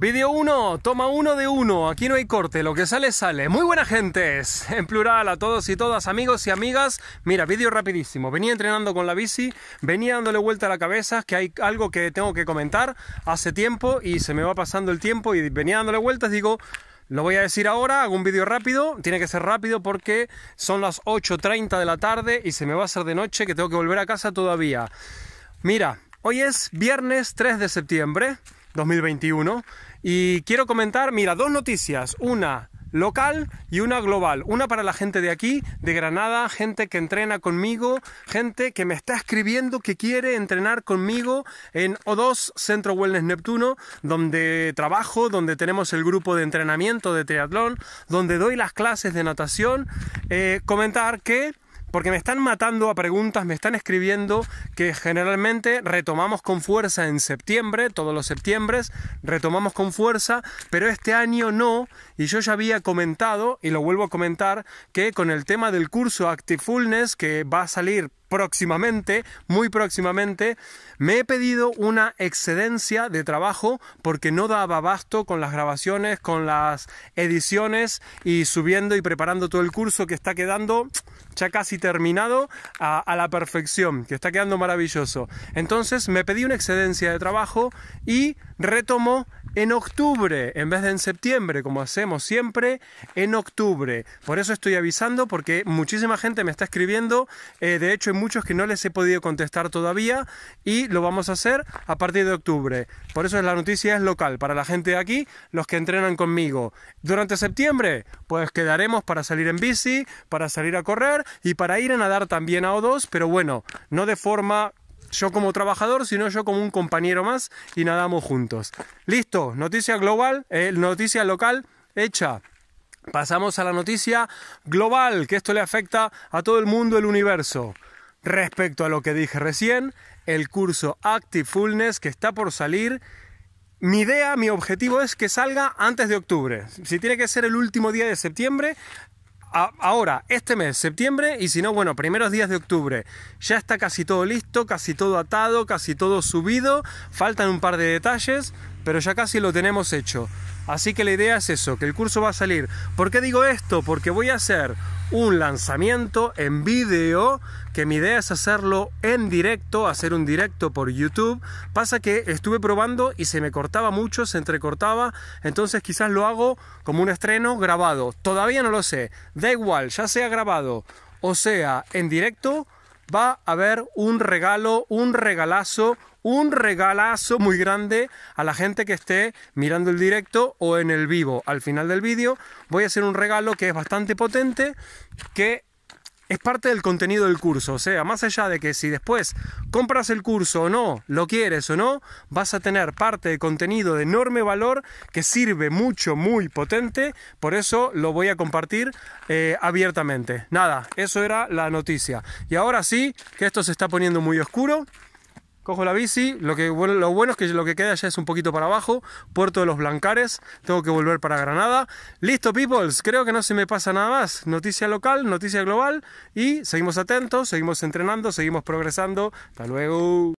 Video 1, toma 1 de 1, aquí no hay corte, lo que sale sale. Muy buena gente, en plural a todos y todas, amigos y amigas. Mira, vídeo rapidísimo, venía entrenando con la bici, venía dándole vuelta a la cabeza, que hay algo que tengo que comentar hace tiempo y se me va pasando el tiempo y venía dándole vueltas, digo, lo voy a decir ahora, hago un vídeo rápido, tiene que ser rápido porque son las 8.30 de la tarde y se me va a hacer de noche que tengo que volver a casa todavía. Mira, hoy es viernes 3 de septiembre. 2021. Y quiero comentar, mira, dos noticias. Una local y una global. Una para la gente de aquí, de Granada, gente que entrena conmigo, gente que me está escribiendo que quiere entrenar conmigo en O2 Centro Wellness Neptuno, donde trabajo, donde tenemos el grupo de entrenamiento de triatlón, donde doy las clases de natación. Eh, comentar que porque me están matando a preguntas, me están escribiendo que generalmente retomamos con fuerza en septiembre, todos los septiembres, retomamos con fuerza, pero este año no, y yo ya había comentado, y lo vuelvo a comentar, que con el tema del curso Active Fullness, que va a salir próximamente, muy próximamente, me he pedido una excedencia de trabajo porque no daba abasto con las grabaciones, con las ediciones y subiendo y preparando todo el curso que está quedando ya casi terminado a, la perfección, que está quedando maravilloso. Entonces me pedí una excedencia de trabajo y retomo en octubre, en vez de en septiembre, como hacemos siempre, en octubre. Por eso estoy avisando, porque muchísima gente me está escribiendo. Eh, de hecho, hay muchos que no les he podido contestar todavía y lo vamos a hacer a partir de octubre. Por eso la noticia es local, para la gente de aquí, los que entrenan conmigo. Durante septiembre, pues quedaremos para salir en bici, para salir a correr y para ir a nadar también a O2, pero bueno, no de forma yo como trabajador, sino yo como un compañero más y nadamos juntos. Listo, noticia global, eh, noticia local hecha. Pasamos a la noticia global, que esto le afecta a todo el mundo, el universo. Respecto a lo que dije recién, el curso Active Fullness que está por salir mi idea, mi objetivo es que salga antes de octubre. Si tiene que ser el último día de septiembre, ahora, este mes, septiembre, y si no, bueno, primeros días de octubre. Ya está casi todo listo, casi todo atado, casi todo subido. Faltan un par de detalles, pero ya casi lo tenemos hecho. Así que la idea es eso, que el curso va a salir. ¿Por qué digo esto? Porque voy a hacer un lanzamiento en vídeo, que mi idea es hacerlo en directo, hacer un directo por YouTube. Pasa que estuve probando y se me cortaba mucho, se entrecortaba, entonces quizás lo hago como un estreno grabado. Todavía no lo sé, da igual, ya sea grabado o sea en directo va a haber un regalo, un regalazo, un regalazo muy grande a la gente que esté mirando el directo o en el vivo. Al final del vídeo voy a hacer un regalo que es bastante potente, que es parte del contenido del curso. O sea, más allá de que si después compras el curso o no, lo quieres o no, vas a tener parte de contenido de enorme valor que sirve mucho, muy potente. Por eso lo voy a compartir eh, abiertamente. Nada, eso era la noticia. Y ahora sí, que esto se está poniendo muy oscuro cojo la bici, lo, que, lo bueno es que lo que queda ya es un poquito para abajo, Puerto de los Blancares, tengo que volver para Granada. Listo, peoples, creo que no se me pasa nada más. Noticia local, noticia global y seguimos atentos, seguimos entrenando, seguimos progresando. Hasta luego.